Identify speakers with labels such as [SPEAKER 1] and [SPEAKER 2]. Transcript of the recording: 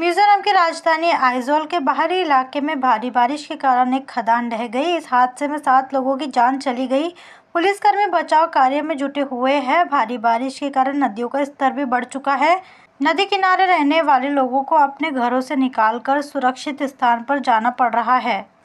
[SPEAKER 1] मिजोरम की राजधानी आइजोल के बाहरी इलाके में भारी बारिश के कारण एक खदान ढह गई इस हादसे में सात लोगों की जान चली गई पुलिसकर्मी बचाव कार्य में जुटे हुए हैं भारी बारिश के कारण नदियों का स्तर भी बढ़ चुका है नदी किनारे रहने वाले लोगों को अपने घरों से निकालकर सुरक्षित स्थान पर जाना पड़ रहा है